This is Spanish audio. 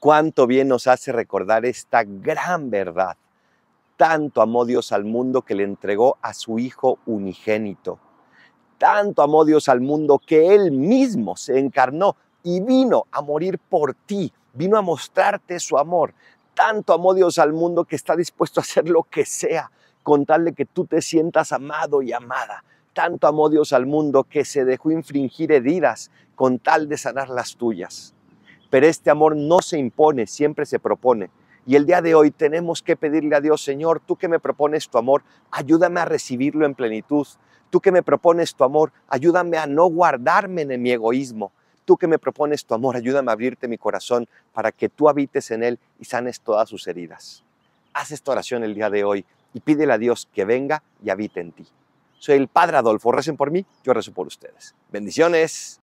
cuánto bien nos hace recordar esta gran verdad. Tanto amó Dios al mundo que le entregó a su Hijo unigénito. Tanto amó Dios al mundo que Él mismo se encarnó y vino a morir por ti, vino a mostrarte su amor. Tanto amó Dios al mundo que está dispuesto a hacer lo que sea con tal de que tú te sientas amado y amada. Tanto amó Dios al mundo que se dejó infringir heridas con tal de sanar las tuyas pero este amor no se impone, siempre se propone. Y el día de hoy tenemos que pedirle a Dios, Señor, tú que me propones tu amor, ayúdame a recibirlo en plenitud. Tú que me propones tu amor, ayúdame a no guardarme en mi egoísmo. Tú que me propones tu amor, ayúdame a abrirte mi corazón para que tú habites en él y sanes todas sus heridas. Haz esta oración el día de hoy y pídele a Dios que venga y habite en ti. Soy el Padre Adolfo, recen por mí, yo rezo por ustedes. Bendiciones.